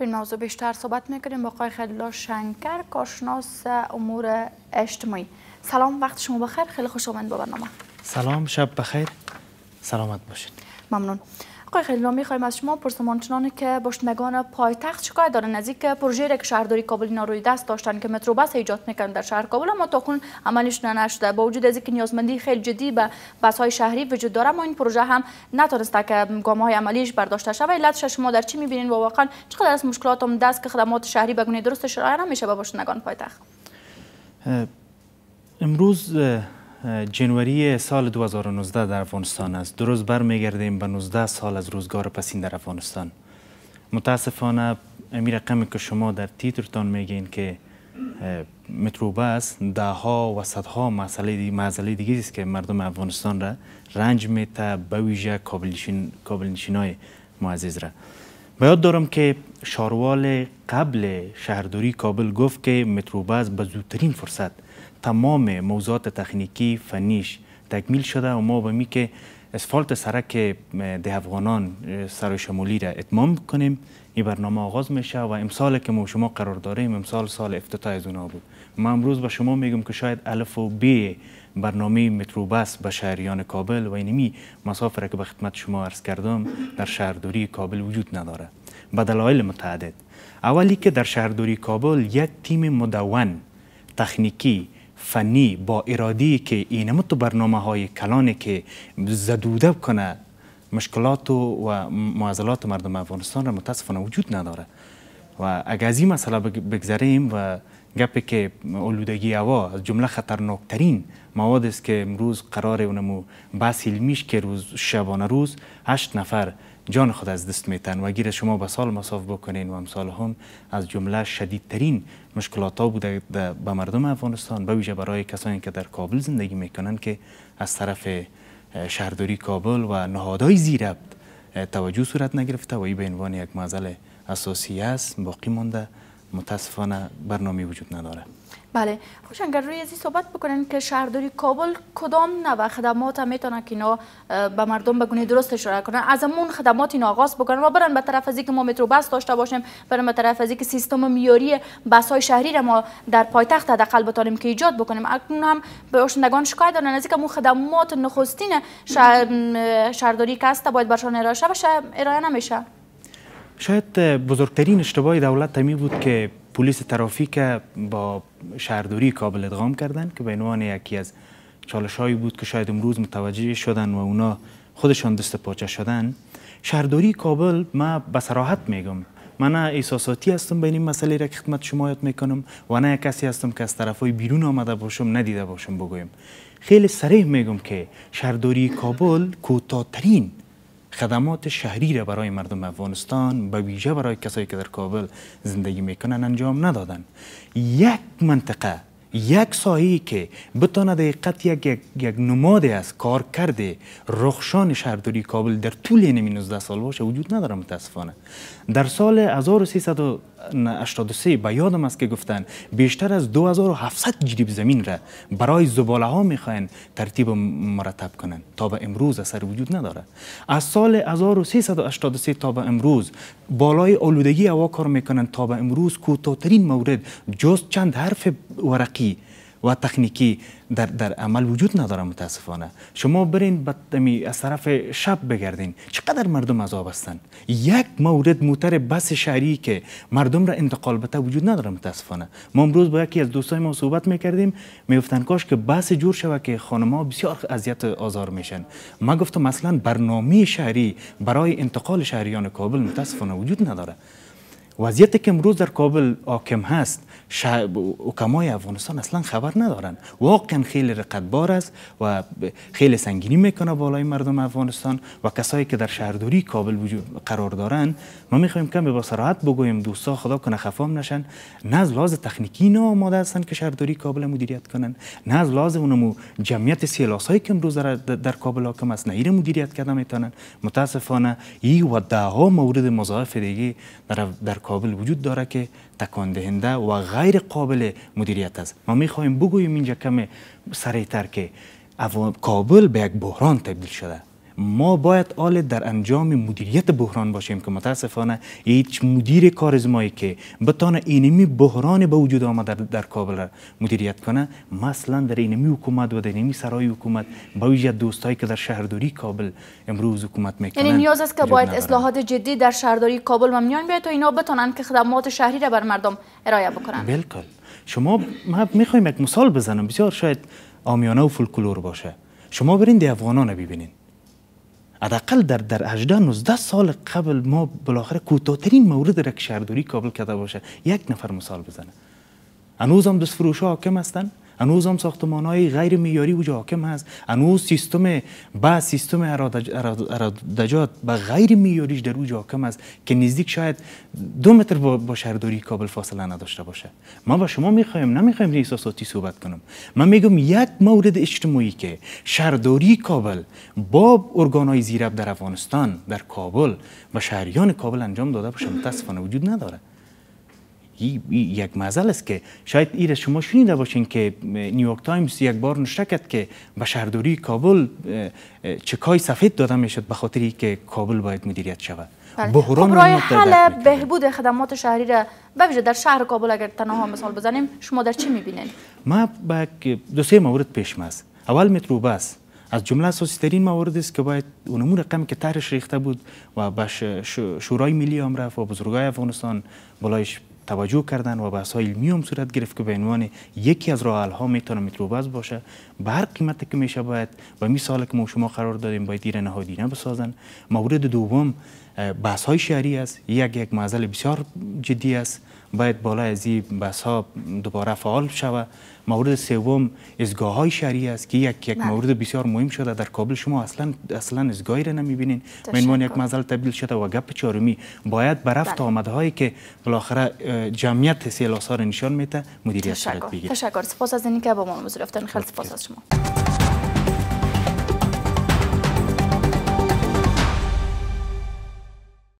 این موضوع بیشتر صحبت میکنیم با آقای خلیلا شنکر کارشناس امور اجتماعی سلام وقت شما بخیر خیلی خوش آمد با برنامه سلام شب بخیر سلامت باشید ممنون آقای خلیل میخوایم از شما پرسم چنانه که باشندگان پایتخت شکایت دارن از اینکه پروژه را که شهرداری کابل اینا روی دست داشتن که مترو بس ایجاد میکنن در شهر کابل اما تاکنون عملش نشده با وجود از اینکه نیازمندی خیلی جدی به بس های شهری وجود داره اما این پروژه هم نتونسته که گام های عملیش برداشته شود علتش شما در چی میبینین و واقعا چقدر از مشکلات هم دست که خدمات شهری به گونه درست شرایط نمیشه به باشتنگان پایتخت امروز جنوری سال 2019 در افغانستان است دو روز گردیم به 19 سال از روزگار پسین در افغانستان متاسفانه امیر رقمی که شما در تیترتان میگین که مترو است ده ها و صدها مسئله دی، مسئله است که مردم افغانستان را رنج میته به ویژه کابل نشین های معزز را به دارم که شاروال قبل شهرداری کابل گفت که باز به زودترین فرصت تمام موضوعات تخنیکی فنیش تکمیل شده و ما به می که اسفالت سرک ده افغانان سر شمولی را اتمام کنیم این برنامه آغاز میشه و امسال که ما شما قرار داریم امسال سال افتتاح از اونا بود من امروز به شما میگم که شاید الف و ب برنامه متروبس به شهریان کابل و اینمی مسافر که به خدمت شما عرض کردم در شهرداری کابل وجود نداره به دلایل متعدد اولی که در شهرداری کابل یک تیم مدون تکنیکی فنی با ارادی که تو برنامه های کلانی که زدوده کنه مشکلات و معضلات مردم افغانستان را متاسفانه وجود نداره و اگر از این مسئله بگذاریم و گپی که آلودگی هوا از جمله خطرناکترین مواد است که امروز قرار اونمو بحث علمیش که روز شبانه روز هشت نفر جان خود از دست میتن و اگر شما به سال مصاف بکنین و امسال هم از جمله شدیدترین مشکلات ها بوده به مردم افغانستان به ویژه برای کسانی که در کابل زندگی میکنن که از طرف شهرداری کابل و نهادهای زیربط توجه صورت نگرفته و این به عنوان یک معضل اساسی است باقی مانده متاسفانه برنامه وجود نداره بله خوش اگر روی ازی صحبت بکنن که شهرداری کابل کدام نوع خدمات هم میتونه که اینا به مردم بگونه درست اشاره کنن از همون خدمات اینا آغاز بکنن و برن به طرف ازی که ما مترو بس داشته باشیم برن به طرف ازی که سیستم میاری بس های شهری را ما در پایتخت حداقل بتانیم که ایجاد بکنیم اکنون هم به باشندگان شکایت دارن از اینکه خدمات نخستین شهر... شهرداری باید برشان ارائه نمیشه شاید بزرگترین اشتباه دولت تمی بود که پلیس ترافیک با شهرداری کابل ادغام کردن که به عنوان یکی از چالش هایی بود که شاید امروز متوجه شدن و اونا خودشان دست پاچه شدن شهرداری کابل ما به صراحت میگم من نه احساساتی هستم بین این مسئله را خدمت شما یاد میکنم و نه کسی هستم که از طرف های بیرون آمده باشم ندیده باشم بگویم خیلی سریح میگم که شهرداری کابل کوتاهترین خدمات شهری را برای مردم افغانستان به ویژه برای کسایی که در کابل زندگی میکنن انجام ندادن یک منطقه یک سایه که بتانه دقیقت یک, یک, یک نماده از کار کرده رخشان شهرداری کابل در طول این 19 سال باشه وجود نداره متاسفانه در سال 1300 83 به یادم است که گفتن بیشتر از 2700 جریب زمین را برای زباله ها میخواین ترتیب مرتب کنن تا به امروز اثر وجود نداره از سال 1383 تا به امروز بالای آلودگی هوا کار میکنن تا به امروز کوتاهترین مورد جز چند حرف ورقی و تکنیکی در, در عمل وجود نداره متاسفانه شما برین از طرف شب بگردین چقدر مردم عذاب هستند یک مورد موتر بس شهری که مردم را انتقال بده وجود نداره متاسفانه ما امروز با یکی از دوستای ما صحبت میکردیم میگفتن کاش که بس جور شوه که ها بسیار اذیت آزار میشن ما گفتم مثلا برنامه شهری برای انتقال شهریان کابل متاسفانه وجود نداره وضعیت که امروز در کابل حاکم هست و کمای افغانستان اصلا خبر ندارن واقعا خیلی رقتبار است و خیلی سنگینی میکنه بالای مردم افغانستان و کسایی که در شهرداری کابل قرار دارن ما میخوایم کمی با سراحت بگویم دوستا خدا کنه خفام نشن نه از لحاظ تکنیکی نه آماده هستن که شهرداری کابل مدیریت کنن نه از لحاظ اونمو جمعیت سیلاسای که امروز در, در کابل آکم است نه مدیریت کردن میتونن متاسفانه ای و ده ها مورد دیگه در, در کابل وجود داره که تکان دهنده و غیر قابل مدیریت است ما میخواهیم بگوییم اینجا کمی سریعتر که کابل به یک بحران تبدیل شده ما باید آل در انجام مدیریت بحران باشیم که متاسفانه هیچ مدیر کارزمایی که بتانه اینمی بحران به وجود آمده در کابل را مدیریت کنه مثلا در اینمی حکومت و در اینمی سرای حکومت با وجه دوستایی که در شهرداری کابل امروز حکومت میکنن یعنی نیاز است که باید اصلاحات جدی در شهرداری کابل ممنون بیاد تا اینا بتانن که خدمات شهری را بر مردم ارائه بکنن بالکل شما ما میخوایم یک مثال بزنم بسیار شاید آمیانه و فولکلور باشه شما برین دی افغانان ببینین حداقل در در 18 19 سال قبل ما بالاخره کوتاهترین مورد را که شهرداری کابل کرده باشه یک نفر مثال بزنه هنوز دست فروش ها حاکم هستن هنوز هم ساختمان های غیر میاری و حاکم هست هنوز سیستم با سیستم ارادجات به غیر میاریش در او حاکم است که نزدیک شاید دو متر با, شهرداری کابل فاصله نداشته باشه ما با شما میخوایم نمیخوایم احساساتی صحبت کنم من میگم یک مورد اجتماعی که شهرداری کابل با های زیرب در افغانستان در کابل و شهریان کابل انجام داده باشه متاسفانه وجود نداره یک مزل است که شاید ایر شما شنیده باشین که نیویورک تایمز یک بار نشکت که به شهرداری کابل چکای سفید داده میشد به خاطر که کابل باید مدیریت شود بحران خب حل بهبود خدمات شهری را ببیجه در شهر کابل اگر تنها مثال بزنیم شما در چی میبینید ما به دو سه مورد پیش ماست اول مترو بس از جمله اساسی ترین موارد است که باید اونمو رقم که طرحش ریخته بود و به شورای ملی هم رفت و بزرگای افغانستان بالایش توجه کردن و بحث های علمی هم صورت گرفت که به عنوان یکی از راه ها میتونه باز باشه به هر قیمت که میشه باید و می که ما شما قرار دادیم باید دیر نهادینه بسازن مورد دوم بحث های شهری است یک یک معضل بسیار جدی است باید بالا از این بحث ها دوباره فعال شود مورد سوم ازگاه های شهری است که یک یک بله. مورد بسیار مهم شده در کابل شما اصلا اصلا ازگاهی را نمیبینین من عنوان یک معضل تبدیل شده و گپ چهارمی باید برفت بله. هایی که بالاخره جمعیت سیلاسا را نشان میده مدیریت شرط بگیر تشکر سپاس از اینکه با ما خیلی سپاس از شما